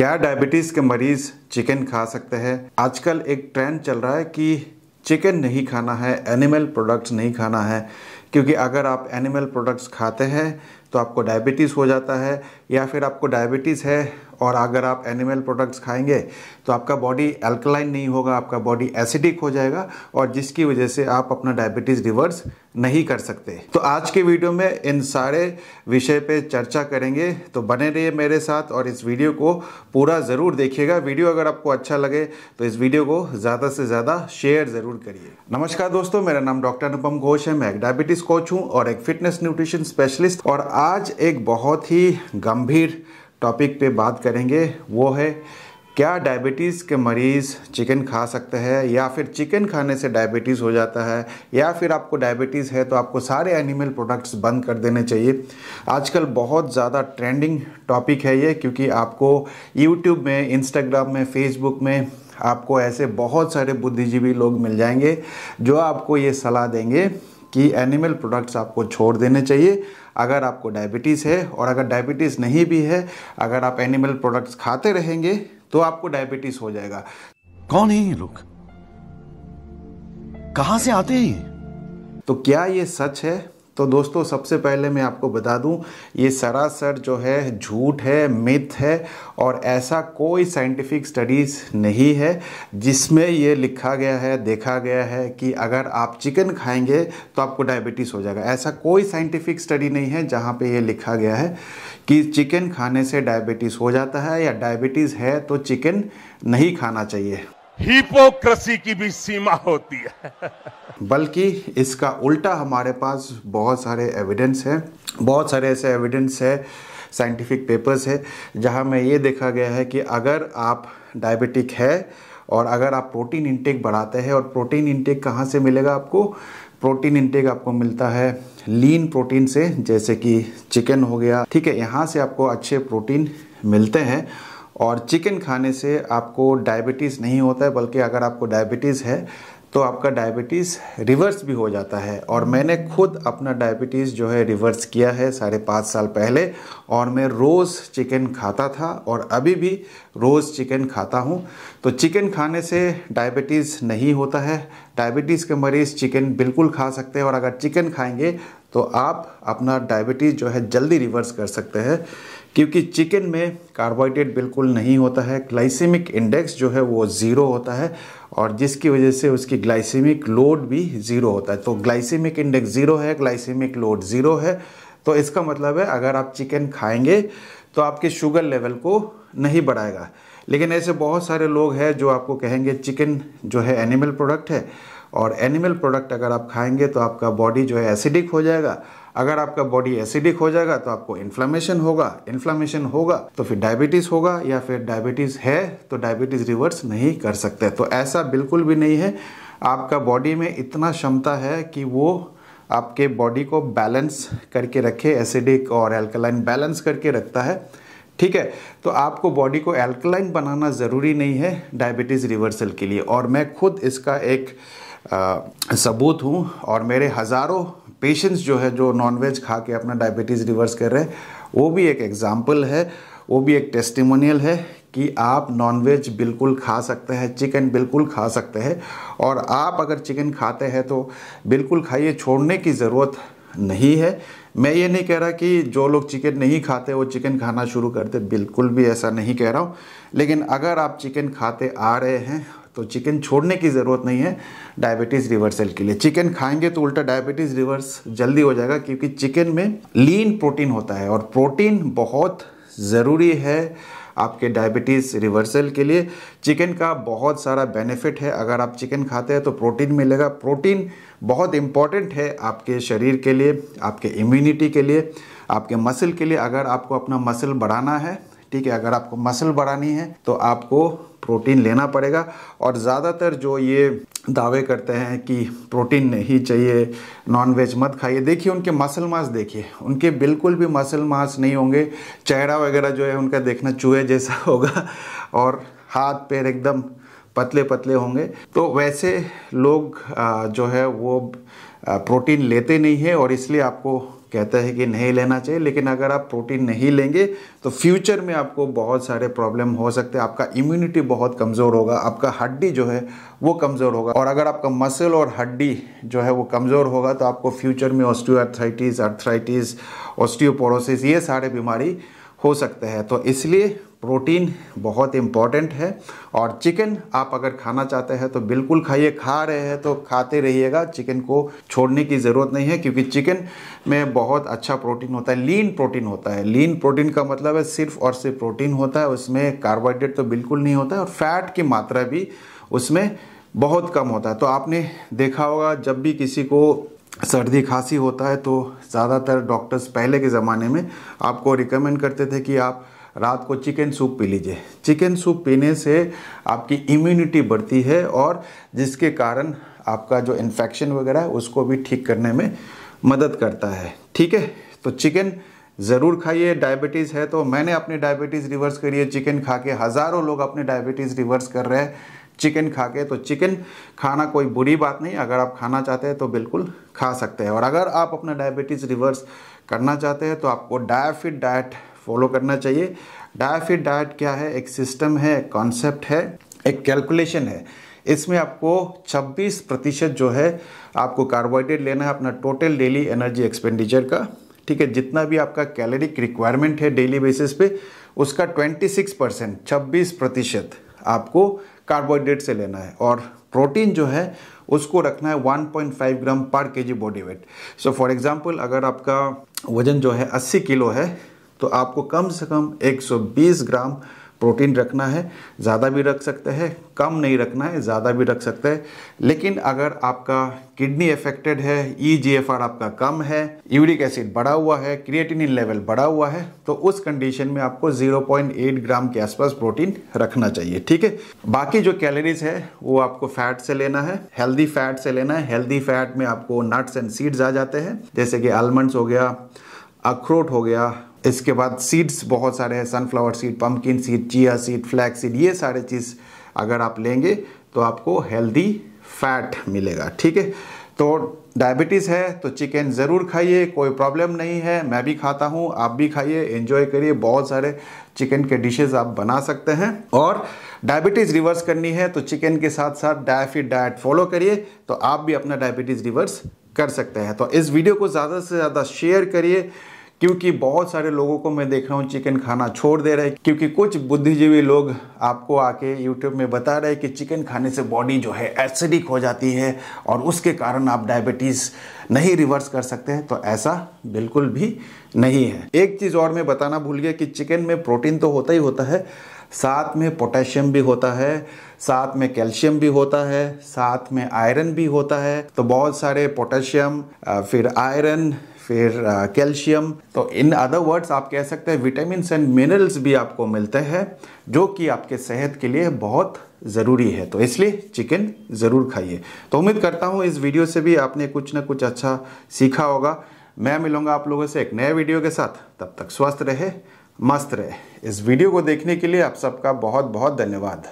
क्या डायबिटीज़ के मरीज़ चिकन खा सकते हैं आजकल एक ट्रेंड चल रहा है कि चिकन नहीं खाना है एनिमल प्रोडक्ट्स नहीं खाना है क्योंकि अगर आप एनिमल प्रोडक्ट्स खाते हैं तो आपको डायबिटीज़ हो जाता है या फिर आपको डायबिटीज़ है और अगर आप एनिमल प्रोडक्ट्स खाएंगे तो आपका बॉडी अल्कलाइन नहीं होगा आपका बॉडी एसिडिक हो जाएगा और जिसकी वजह से आप अपना डायबिटीज़ रिवर्स नहीं कर सकते तो आज के वीडियो में इन सारे विषय पे चर्चा करेंगे तो बने रहिए मेरे साथ और इस वीडियो को पूरा ज़रूर देखिएगा वीडियो अगर आपको अच्छा लगे तो इस वीडियो को ज़्यादा से ज़्यादा शेयर ज़रूर करिए नमस्कार दोस्तों मेरा नाम डॉक्टर अनुपम घोष है मैं एक डायबिटीज़ कोच हूँ और एक फिटनेस न्यूट्रिशन स्पेशलिस्ट और आज एक बहुत ही गंभीर टॉपिक पे बात करेंगे वो है क्या डायबिटीज़ के मरीज़ चिकन खा सकते हैं या फिर चिकन खाने से डायबिटीज़ हो जाता है या फिर आपको डायबिटीज़ है तो आपको सारे एनिमल प्रोडक्ट्स बंद कर देने चाहिए आजकल बहुत ज़्यादा ट्रेंडिंग टॉपिक है ये क्योंकि आपको यूट्यूब में इंस्टाग्राम में फेसबुक में आपको ऐसे बहुत सारे बुद्धिजीवी लोग मिल जाएंगे जो आपको ये सलाह देंगे कि एनिमल प्रोडक्ट्स आपको छोड़ देने चाहिए अगर आपको डायबिटीज़ है और अगर डायबिटीज़ नहीं भी है अगर आप एनिमल प्रोडक्ट्स खाते रहेंगे तो आपको डायबिटीज़ हो जाएगा कौन है ये लोग कहाँ से आते हैं तो क्या ये सच है तो दोस्तों सबसे पहले मैं आपको बता दूं ये सरासर जो है झूठ है मिथ है और ऐसा कोई साइंटिफिक स्टडीज़ नहीं है जिसमें ये लिखा गया है देखा गया है कि अगर आप चिकन खाएंगे तो आपको डायबिटीज़ हो जाएगा ऐसा कोई साइंटिफिक स्टडी नहीं है जहाँ पे ये लिखा गया है कि चिकन खाने से डायबिटीज़ हो जाता है या डायबिटीज़ है तो चिकन नहीं खाना चाहिए हिपोक्रेसी की भी सीमा होती है बल्कि इसका उल्टा हमारे पास बहुत सारे एविडेंस हैं बहुत सारे ऐसे एविडेंस है साइंटिफिक पेपर्स है जहां में ये देखा गया है कि अगर आप डायबिटिक है और अगर आप प्रोटीन इंटेक बढ़ाते हैं और प्रोटीन इंटेक कहाँ से मिलेगा आपको प्रोटीन इंटेक आपको मिलता है लीन प्रोटीन से जैसे कि चिकन हो गया ठीक है यहाँ से आपको अच्छे प्रोटीन मिलते हैं और चिकन खाने से आपको डायबिटीज़ नहीं होता है बल्कि अगर आपको डायबिटीज़ है तो आपका डायबिटीज़ रिवर्स भी हो जाता है और हम्म। मैंने खुद अपना डायबिटीज़ जो है रिवर्स किया है साढ़े पाँच साल पहले और मैं रोज़ चिकन खाता था और अभी भी रोज़ चिकन खाता हूँ तो चिकन खाने से डायबिटीज़ नहीं होता है डायबिटीज़ के मरीज़ चिकन बिल्कुल खा सकते हैं और अगर चिकन खाएंगे तो आप अपना डायबिटीज़ जो है जल्दी रिवर्स कर सकते हैं क्योंकि चिकन में कार्बोहाइड्रेट बिल्कुल नहीं होता है ग्लाइसेमिक इंडेक्स जो है वो ज़ीरो होता है और जिसकी वजह से उसकी ग्लाइसेमिक लोड भी ज़ीरो होता है तो ग्लाइसेमिक इंडेक्स ज़ीरो है ग्लाइसेमिक लोड ज़ीरो है तो इसका मतलब है अगर आप चिकन खाएंगे तो आपके शुगर लेवल को नहीं बढ़ाएगा लेकिन ऐसे बहुत सारे लोग हैं जो आपको कहेंगे चिकन जो है एनिमल प्रोडक्ट है और एनिमल प्रोडक्ट अगर आप खाएंगे तो आपका बॉडी जो है एसिडिक हो जाएगा अगर आपका बॉडी एसिडिक हो जाएगा तो आपको इन्फ्लामेशन होगा इन्फ्लामेशन होगा तो फिर डायबिटीज होगा या फिर डायबिटीज है तो डायबिटीज रिवर्स नहीं कर सकते तो ऐसा बिल्कुल भी नहीं है आपका बॉडी में इतना क्षमता है कि वो आपके बॉडी को बैलेंस करके रखे एसिडिक और एल्कलाइन बैलेंस करके रखता है ठीक है तो आपको बॉडी को एल्कलाइन बनाना ज़रूरी नहीं है डायबिटीज़ रिवर्सल के लिए और मैं खुद इसका एक सबूत हूँ और मेरे हज़ारों पेशेंट्स जो है जो नॉनवेज खा के अपना डायबिटीज़ रिवर्स कर रहे हैं वो भी एक एग्ज़ाम्पल है वो भी एक टेस्टिमोनियल है कि आप नॉनवेज बिल्कुल खा सकते हैं चिकन बिल्कुल खा सकते हैं और आप अगर चिकन खाते हैं तो बिल्कुल खाइए छोड़ने की ज़रूरत नहीं है मैं ये नहीं कह रहा कि जो लोग चिकन नहीं खाते वो चिकन खाना शुरू करते बिल्कुल भी ऐसा नहीं कह रहा हूँ लेकिन अगर आप चिकन खाते आ रहे हैं तो चिकन छोड़ने की ज़रूरत नहीं है डायबिटीज़ रिवर्सल के लिए चिकन खाएंगे तो उल्टा डायबिटीज़ रिवर्स जल्दी हो जाएगा क्योंकि चिकन में लीन प्रोटीन होता है और प्रोटीन बहुत ज़रूरी है आपके डायबिटीज़ रिवर्सल के लिए चिकन का बहुत सारा बेनिफिट है अगर आप चिकन खाते हैं तो प्रोटीन मिलेगा प्रोटीन बहुत इम्पॉर्टेंट है आपके शरीर के लिए आपके इम्यूनिटी के लिए आपके मसल के लिए अगर आपको अपना मसल बढ़ाना है ठीक है अगर आपको मसल बढ़ानी है तो आपको प्रोटीन लेना पड़ेगा और ज़्यादातर जो ये दावे करते हैं कि प्रोटीन नहीं चाहिए नॉन वेज मत खाइए देखिए उनके मसल मास देखिए उनके बिल्कुल भी मसल मास नहीं होंगे चेहरा वगैरह जो है उनका देखना चूहे जैसा होगा और हाथ पैर एकदम पतले पतले होंगे तो वैसे लोग जो है वो प्रोटीन लेते नहीं है और इसलिए आपको कहता है कि नहीं लेना चाहिए लेकिन अगर आप प्रोटीन नहीं लेंगे तो फ्यूचर में आपको बहुत सारे प्रॉब्लम हो सकते हैं आपका इम्यूनिटी बहुत कमज़ोर होगा आपका हड्डी जो है वो कमज़ोर होगा और अगर आपका मसल और हड्डी जो है वो कमज़ोर होगा तो आपको फ्यूचर में ऑस्टियोआर्थराइटिस अर्थराइटिस ऑस्टियोपोरोसिस ये सारे बीमारी हो सकते हैं तो इसलिए प्रोटीन बहुत इम्पॉर्टेंट है और चिकन आप अगर खाना चाहते हैं तो बिल्कुल खाइए खा रहे हैं तो खाते रहिएगा चिकन को छोड़ने की ज़रूरत नहीं है क्योंकि चिकन में बहुत अच्छा प्रोटीन होता है लीन प्रोटीन होता है लीन प्रोटीन का मतलब है सिर्फ और सिर्फ प्रोटीन होता है उसमें कार्बोहाइड्रेट तो बिल्कुल नहीं होता है और फैट की मात्रा भी उसमें बहुत कम होता है तो आपने देखा होगा जब भी किसी को सर्दी खांसी होता है तो ज़्यादातर डॉक्टर्स पहले के ज़माने में आपको रिकमेंड करते थे कि आप रात को चिकन सूप पी लीजिए चिकन सूप पीने से आपकी इम्यूनिटी बढ़ती है और जिसके कारण आपका जो इन्फेक्शन वगैरह है उसको भी ठीक करने में मदद करता है ठीक है तो चिकन ज़रूर खाइए डायबिटीज़ है तो मैंने अपनी डायबिटीज़ रिवर्स करी है चिकन खा के हज़ारों लोग अपनी डायबिटीज़ रिवर्स कर रहे हैं चिकन खा के तो चिकन खाना कोई बुरी बात नहीं अगर आप खाना चाहते हैं तो बिल्कुल खा सकते हैं और अगर आप अपना डायबिटीज़ रिवर्स करना चाहते हैं तो आपको डायफिट डाइट फॉलो करना चाहिए डायफिट डाइट क्या है एक सिस्टम है एक कॉन्सेप्ट है एक कैलकुलेशन है इसमें आपको 26 प्रतिशत जो है आपको कार्बोहाइड्रेट लेना है अपना टोटल डेली एनर्जी एक्सपेंडिचर का ठीक है जितना भी आपका कैलोरिक रिक्वायरमेंट है डेली बेसिस पे उसका 26 परसेंट छब्बीस प्रतिशत आपको कार्बोहाइड्रेट से लेना है और प्रोटीन जो है उसको रखना है 1.5 ग्राम पर KG body weight so for example अगर आपका वजन जो है 80 किलो है तो आपको कम से कम 120 ग्राम प्रोटीन रखना है ज़्यादा भी रख सकते हैं कम नहीं रखना है ज़्यादा भी रख सकते हैं लेकिन अगर आपका किडनी अफेक्टेड है ई जी एफ आर आपका कम है यूरिक एसिड बढ़ा हुआ है क्रिएटिनिन लेवल बढ़ा हुआ है तो उस कंडीशन में आपको 0.8 ग्राम के आसपास प्रोटीन रखना चाहिए ठीक है बाकी जो कैलोरीज है वो आपको फैट से लेना है हेल्दी फैट से लेना है हेल्दी फैट में आपको नट्स एंड सीड्स आ जाते हैं जैसे कि आलमंड्स हो गया अखरोट हो गया इसके बाद सीड्स बहुत सारे हैं sunflower seed pumpkin seed chia seed flax seed ये सारे चीज़ अगर आप लेंगे तो आपको हेल्दी फैट मिलेगा ठीक है तो डायबिटीज़ है तो चिकन ज़रूर खाइए कोई प्रॉब्लम नहीं है मैं भी खाता हूँ आप भी खाइए एंजॉय करिए बहुत सारे चिकन के डिशेस आप बना सकते हैं और डायबिटीज़ रिवर्स करनी है तो चिकन के साथ साथ डायफिट डाइट फॉलो करिए तो आप भी अपना डायबिटीज़ रिवर्स कर सकते हैं तो इस वीडियो को ज़्यादा से ज़्यादा शेयर करिए क्योंकि बहुत सारे लोगों को मैं देख रहा हूँ चिकन खाना छोड़ दे रहे हैं क्योंकि कुछ बुद्धिजीवी लोग आपको आके यूट्यूब में बता रहे हैं कि चिकन खाने से बॉडी जो है एसिडिक हो जाती है और उसके कारण आप डायबिटीज़ नहीं रिवर्स कर सकते हैं तो ऐसा बिल्कुल भी नहीं है एक चीज़ और मैं बताना भूल गया कि चिकन में प्रोटीन तो होता ही होता है साथ में पोटेशियम भी होता है साथ में कैल्शियम भी होता है साथ में आयरन भी होता है तो बहुत सारे पोटेशियम फिर आयरन फिर कैल्शियम तो इन अदर वर्ड्स आप कह सकते हैं विटामिन एंड मिनरल्स भी आपको मिलते हैं जो कि आपके सेहत के लिए बहुत ज़रूरी है तो इसलिए चिकन ज़रूर खाइए तो उम्मीद करता हूँ इस वीडियो से भी आपने कुछ ना कुछ अच्छा सीखा होगा मैं मिलूंगा आप लोगों से एक नए वीडियो के साथ तब तक स्वस्थ रहे मस्त रहे इस वीडियो को देखने के लिए आप सबका बहुत बहुत धन्यवाद